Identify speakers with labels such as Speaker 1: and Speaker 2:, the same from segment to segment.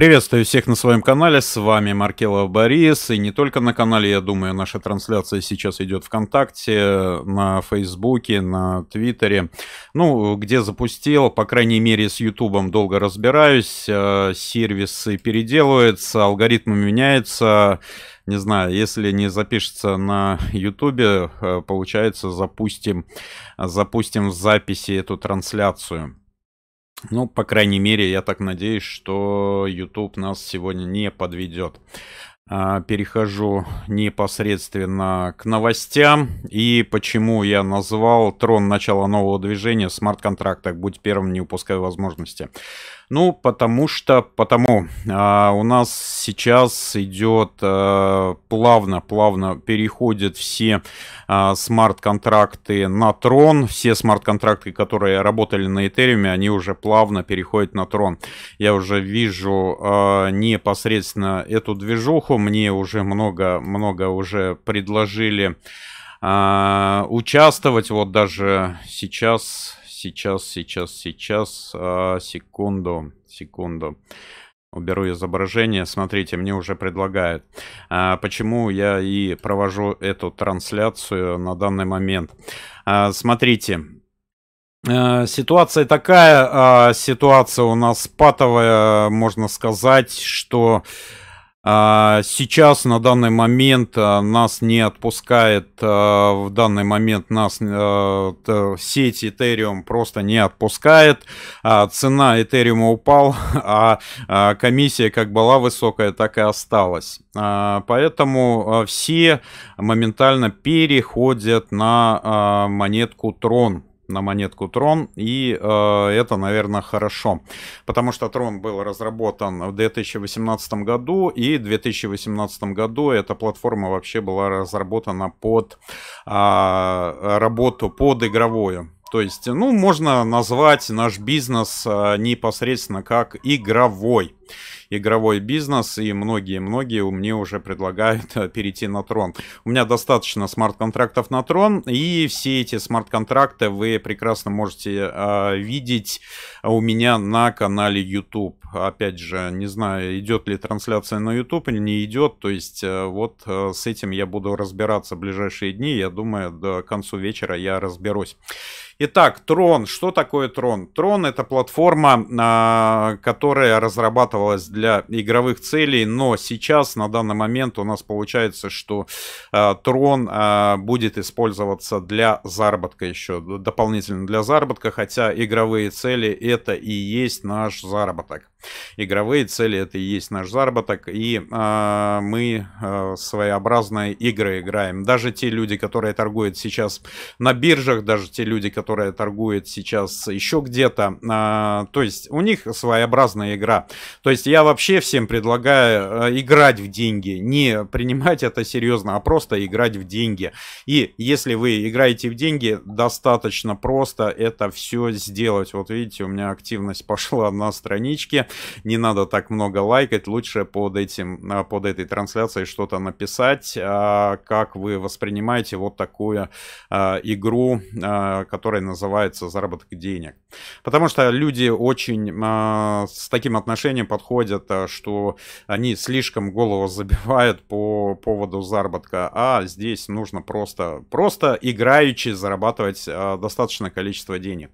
Speaker 1: Приветствую всех на своем канале, с вами Маркелов Борис, и не только на канале, я думаю, наша трансляция сейчас идет ВКонтакте, на Фейсбуке, на Твиттере, ну, где запустил, по крайней мере, с Ютубом долго разбираюсь, э, сервисы переделываются, алгоритмы меняются, не знаю, если не запишется на Ютубе, э, получается, запустим, запустим в записи эту трансляцию. Ну, по крайней мере, я так надеюсь, что YouTube нас сегодня не подведет. А, перехожу непосредственно к новостям. И почему я назвал трон начала нового движения в смарт-контрактах. Будь первым, не упускай возможности. Ну, потому что, потому а, у нас сейчас идет а, плавно, плавно переходят все а, смарт-контракты на трон. Все смарт-контракты, которые работали на Этериуме, они уже плавно переходят на трон. Я уже вижу а, непосредственно эту движуху. Мне уже много, много уже предложили а, участвовать. Вот даже сейчас сейчас, сейчас, сейчас, а, секунду, секунду. Уберу изображение. Смотрите, мне уже предлагают. А, почему я и провожу эту трансляцию на данный момент. А, смотрите, а, Ситуация такая, а, ситуация у нас патовая, можно сказать, что а, сейчас на данный момент а, нас не отпускает, а, в данный момент нас сеть Ethereum просто не отпускает. Цена Ethereum упал, а комиссия как была высокая, так и осталась. Поэтому все моментально переходят на монетку Tron на монетку Tron, и э, это, наверное, хорошо, потому что Tron был разработан в 2018 году, и в 2018 году эта платформа вообще была разработана под э, работу под игровую. То есть, ну, можно назвать наш бизнес а, непосредственно как игровой игровой бизнес, и многие-многие мне уже предлагают э, перейти на Трон. У меня достаточно смарт-контрактов на Трон, и все эти смарт-контракты вы прекрасно можете э, видеть у меня на канале YouTube. Опять же, не знаю, идет ли трансляция на YouTube или не идет, то есть э, вот э, с этим я буду разбираться в ближайшие дни, я думаю, до концу вечера я разберусь. Итак, Трон. Что такое Трон? Трон это платформа, а, которая разрабатывала использовалась для игровых целей, но сейчас на данный момент у нас получается, что э, трон э, будет использоваться для заработка еще, дополнительно для заработка, хотя игровые цели это и есть наш заработок. Игровые цели это и есть наш заработок, и э, мы э, своеобразные игры играем. Даже те люди, которые торгуют сейчас на биржах, даже те люди, которые торгуют сейчас еще где-то, э, то есть у них своеобразная игра. То есть я вообще всем предлагаю играть в деньги, не принимать это серьезно, а просто играть в деньги. И если вы играете в деньги, достаточно просто это все сделать. Вот видите, у меня активность пошла на страничке не надо так много лайкать, лучше под, этим, а, под этой трансляцией что-то написать, а, как вы воспринимаете вот такую а, игру, которая называется «Заработок денег». Потому что люди очень с таким отношением подходят, что они слишком голову забивают по поводу заработка, а здесь нужно просто, просто играючи зарабатывать достаточное количество денег.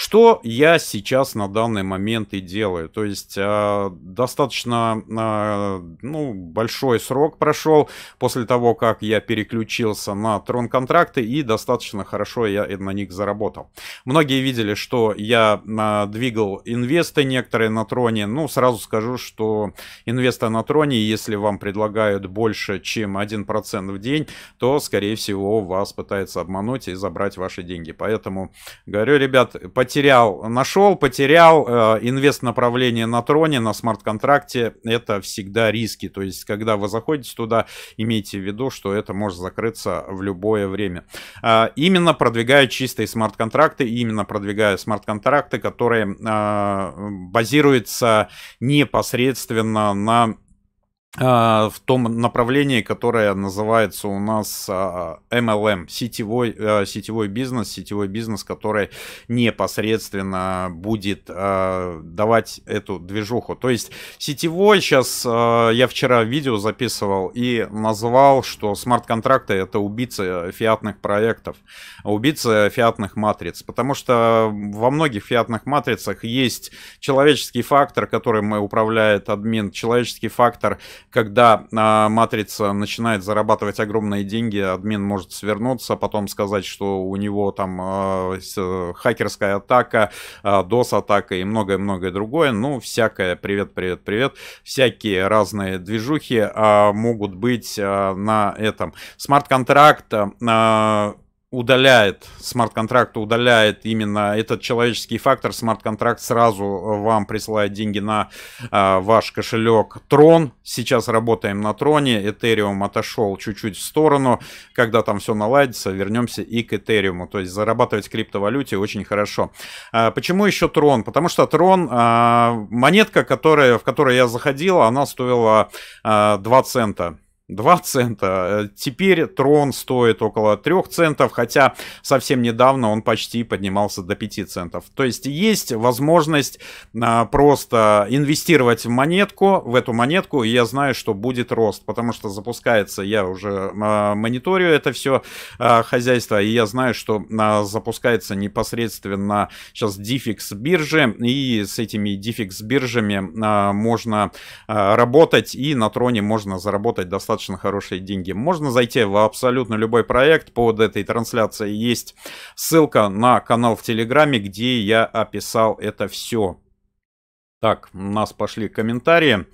Speaker 1: Что я сейчас на данный момент и делаю. То есть а, достаточно а, ну, большой срок прошел после того, как я переключился на трон контракты и достаточно хорошо я на них заработал. Многие видели, что я а, двигал инвесты некоторые на троне. Ну, сразу скажу, что инвесты на троне, если вам предлагают больше, чем 1% в день, то, скорее всего, вас пытаются обмануть и забрать ваши деньги. Поэтому говорю, ребят, по потерял, нашел, потерял, э, инвест направление на троне, на смарт-контракте, это всегда риски. То есть, когда вы заходите туда, имейте в виду, что это может закрыться в любое время. А, именно продвигая чистые смарт-контракты, именно продвигая смарт-контракты, которые а, базируются непосредственно на а, в том направлении, которое называется у нас MLM, а, сетевой, а, сетевой бизнес, сетевой бизнес, который непосредственно будет давать эту движуху. То есть сетевой сейчас, я вчера видео записывал и назвал, что смарт-контракты это убийцы фиатных проектов, убийцы фиатных матриц, потому что во многих фиатных матрицах есть человеческий фактор, которым управляет админ, человеческий фактор – когда э, матрица начинает зарабатывать огромные деньги, админ может свернуться, потом сказать, что у него там э, хакерская атака, э, а, DOS-атака и многое-многое другое. Ну, всякое, привет, привет, привет, всякие разные движухи э, могут быть э, на этом. Смарт-контракт э, удаляет, смарт-контракт удаляет именно этот человеческий фактор. Смарт-контракт сразу э, вам присылает деньги на э, ваш кошелек Трон. Сейчас работаем на Троне. Этериум отошел чуть-чуть в сторону. Когда там все наладится, вернемся и к Этериуму. То есть зарабатывать в криптовалюте очень хорошо. Э, почему еще Трон? Потому что Трон, э, монетка, которая, в которой я заходил, она стоила э, а, 2 цента. 2 цента. Э, теперь трон стоит около 3 центов, хотя совсем недавно он почти поднимался до 5 центов. То есть есть возможность а, просто инвестировать в монетку, в эту монетку, и я знаю, что будет рост, потому что запускается, я уже а, мониторю это все а, хозяйство, и я знаю, что а, запускается непосредственно сейчас DFX биржи, и с этими DFX биржами а, можно а, работать, и на троне можно заработать достаточно достаточно хорошие деньги. Можно зайти в абсолютно любой проект. Под этой трансляцией есть ссылка на канал в Телеграме, где я описал это все. Так, у нас пошли комментарии.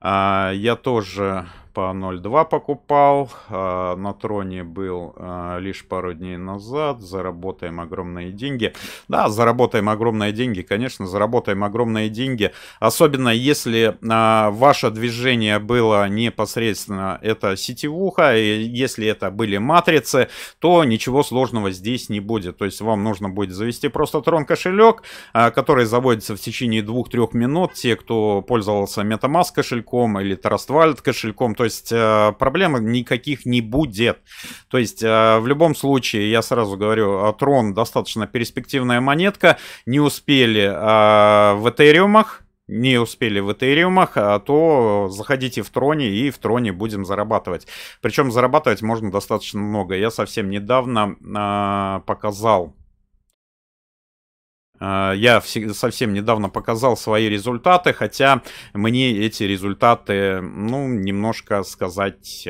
Speaker 1: А, я тоже по 0.2 покупал. А, на троне был а, лишь пару дней назад. Заработаем огромные деньги. Да, заработаем огромные деньги. Конечно, заработаем огромные деньги. Особенно если а, ваше движение было непосредственно это сетевуха. И если это были матрицы, то ничего сложного здесь не будет. То есть вам нужно будет завести просто трон кошелек, который заводится в течение 2-3 минут. Те, кто пользовался MetaMask кошельком или Trust Wallet кошельком, то то есть э, проблем никаких не будет. То есть э, в любом случае, я сразу говорю, э, Трон достаточно перспективная монетка, не успели в Этериумах, не успели в этериумах, то заходите в троне и в троне будем зарабатывать. Причем зарабатывать можно достаточно много. Я совсем недавно э, показал а, я совсем недавно показал свои результаты, хотя мне эти результаты, ну, немножко сказать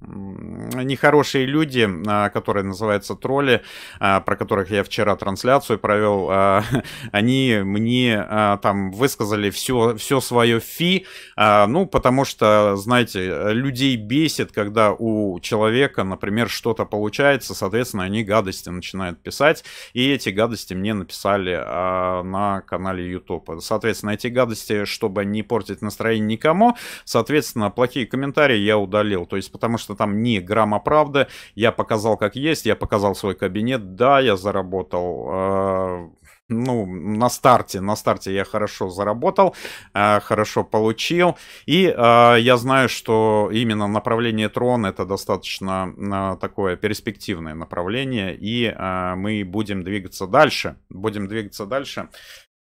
Speaker 1: нехорошие люди, а, которые называются тролли, а, про которых я вчера трансляцию провел, а, они мне там высказали все, все свое фи, ну, потому что, знаете, людей бесит, когда у человека, например, что-то получается, соответственно, они гадости начинают писать, и эти гадости мне написали на канале YouTube. Соответственно, эти гадости, чтобы не портить настроение никому, соответственно, плохие комментарии я удалил, то есть потому что что там ни грамма правды. Я показал как есть, я показал свой кабинет, да, я заработал э, ну, на старте, на старте я хорошо заработал, э, хорошо получил. И э, я знаю, что именно направление Трон это достаточно э, такое перспективное направление, и э, мы будем двигаться дальше, будем двигаться дальше.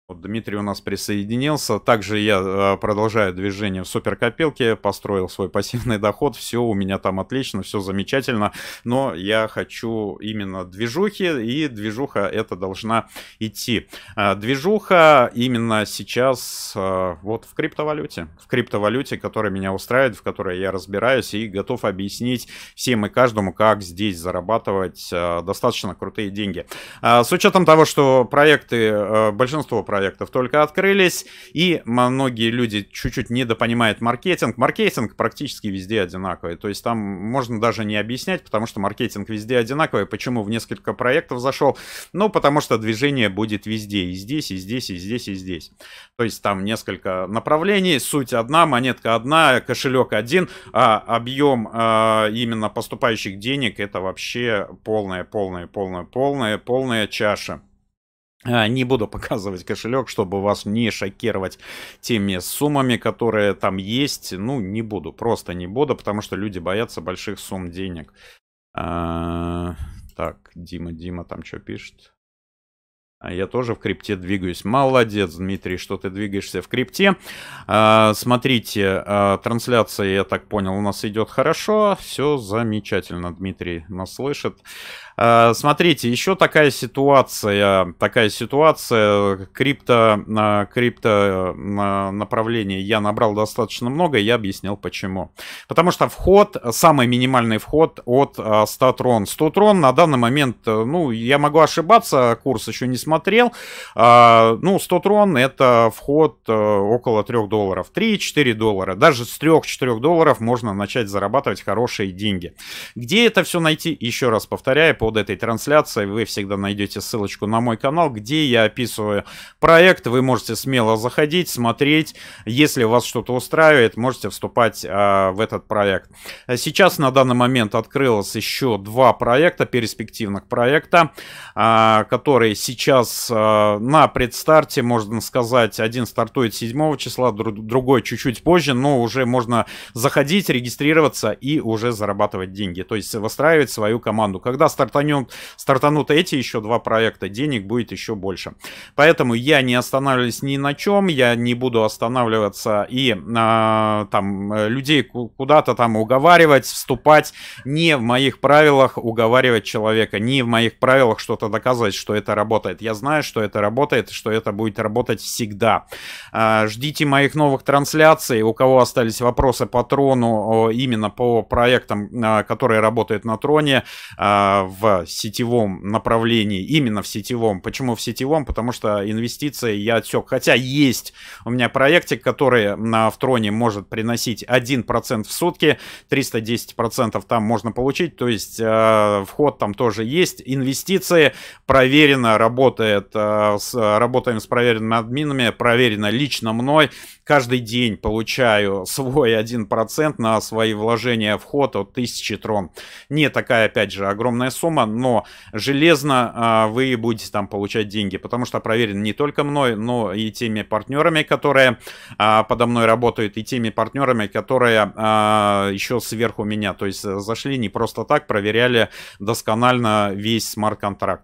Speaker 1: Вот Дмитрий у нас присоединился. Также я э, продолжаю движение в суперкопилке, построил свой пассивный доход. Все у меня там отлично, все замечательно. Но я хочу именно движухи, и движуха это должна идти. Э, движуха именно сейчас э, вот в криптовалюте. В криптовалюте, которая меня устраивает, в которой я разбираюсь и готов объяснить всем и каждому, как здесь зарабатывать достаточно крутые деньги. С учетом того, что проекты, большинство проектов проектов только открылись, и многие люди чуть-чуть недопонимают маркетинг. Маркетинг практически везде одинаковый, то есть там можно даже не объяснять, потому что маркетинг везде одинаковый. Почему в несколько проектов зашел? Ну, потому что движение будет везде, и здесь, и здесь, и здесь, и здесь. То есть там несколько направлений, суть одна, монетка одна, кошелек один, а объем а, именно поступающих денег это вообще полная, полная, полная, полная, полная чаша. А, не буду показывать кошелек, чтобы вас не шокировать теми суммами, которые там есть. Ну, не буду, просто не буду, потому что люди боятся больших сумм денег. А, так, Дима, Дима там что пишет? А я тоже в крипте двигаюсь. Молодец, Дмитрий, что ты двигаешься в крипте. А, смотрите, а, трансляция, я так понял, у нас идет хорошо. Все замечательно, Дмитрий нас слышит. Э, смотрите, еще такая ситуация, такая ситуация, крипто, э, крипто э, направление я набрал достаточно много, я объяснил почему. Потому что вход, самый минимальный вход от 100 трон. 100 трон на данный момент, ну, я могу ошибаться, курс еще не смотрел. А, ну, 100 трон это вход около 3 долларов, 3-4 доллара. Даже с 3-4 долларов можно начать зарабатывать хорошие деньги. Где это все найти? Еще раз повторяю, под этой трансляцией вы всегда найдете ссылочку на мой канал, где я описываю проект. Вы можете смело заходить, смотреть. Если вас что-то устраивает, можете вступать а, в этот проект. Сейчас на данный момент открылось еще два проекта, перспективных проекта, а, которые сейчас а, на предстарте, можно сказать, один стартует 7 числа, другой чуть-чуть позже, но уже можно заходить, регистрироваться и уже зарабатывать деньги. То есть выстраивать свою команду. Когда старт стартанет, стартанут эти еще два проекта, денег будет еще больше. Поэтому я не останавливаюсь ни на чем, я не буду останавливаться и а, там э, людей куда-то там уговаривать, вступать. Не в моих правилах уговаривать человека, не в моих правилах что-то доказывать, что это работает. Я знаю, что это работает, что это будет работать всегда. А, ждите моих новых трансляций. У кого остались вопросы по трону, именно по проектам, а, которые работают на троне, а, в сетевом направлении, именно в сетевом. Почему в сетевом? Потому что инвестиции я отсек. Хотя есть у меня проектик, который на втроне может приносить 1% в сутки, 310% там можно получить, то есть э, вход там тоже есть. Инвестиции проверено, работает, э, с, работаем с проверенными админами, проверено лично мной. Каждый день получаю свой 1% на свои вложения вход от 1000 трон. Не такая, опять же, огромная сумма дома, но железно а, вы будете там получать деньги, потому что проверен не только мной, но и теми партнерами, которые а, подо мной работают, и теми партнерами, которые а, еще сверху меня. То есть э, зашли не просто так, проверяли досконально весь смарт-контракт.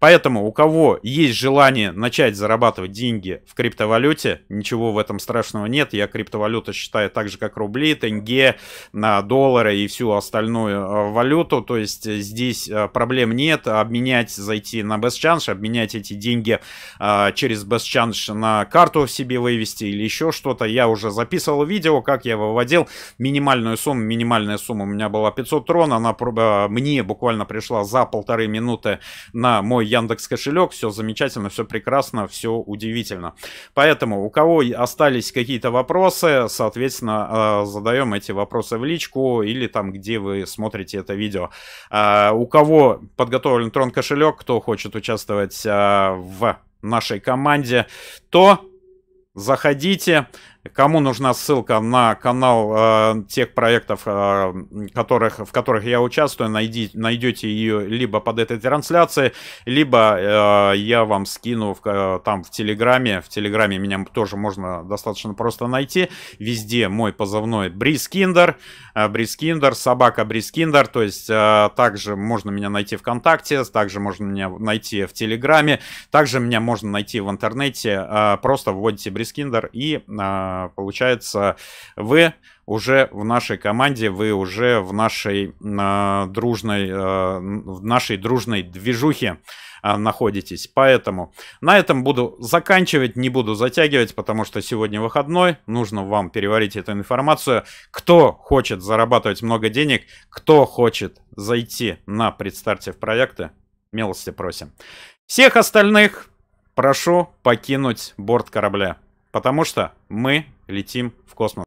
Speaker 1: Поэтому у кого есть желание начать зарабатывать деньги в криптовалюте, ничего в этом страшного нет. Я криптовалюту считаю так же, как рубли, тенге, на доллары и всю остальную э, валюту. То есть э, здесь э, проблем нет. Обменять, зайти на BestChange, обменять эти деньги через BestChange на карту себе вывести или еще что-то. Я уже записывал видео, как я выводил минимальную сумму. Минимальная сумма у меня была 500 трон. Она мне буквально пришла за полторы минуты на мой Яндекс кошелек, все замечательно, все прекрасно, все удивительно. Поэтому у кого остались какие-то вопросы, соответственно, э, задаем эти вопросы в личку или там, где вы смотрите это видео. Э, у кого подготовлен трон кошелек, кто хочет участвовать э, в нашей команде, то заходите. Кому нужна ссылка на канал э, тех проектов, э, которых, в которых я участвую, найди, найдете ее либо под этой трансляцией, либо э, я вам скину в, э, там в Телеграме. В Телеграме меня тоже можно достаточно просто найти. Везде мой позывной Брискиндер, э, Брискиндер, собака Брискиндер. То есть э, также можно меня найти ВКонтакте, также можно меня найти в Телеграме, также меня можно найти в интернете. Э, просто вводите Брискиндер и... Э, а, получается, вы уже в нашей команде, вы уже в нашей э, дружной, э, в нашей дружной движухе находитесь. Поэтому на этом буду заканчивать, не буду затягивать, потому что сегодня выходной, нужно вам переварить эту информацию. Кто хочет зарабатывать много денег, кто хочет зайти на предстарте в проекты, милости просим. Всех остальных прошу покинуть борт корабля. Потому что мы летим в космос.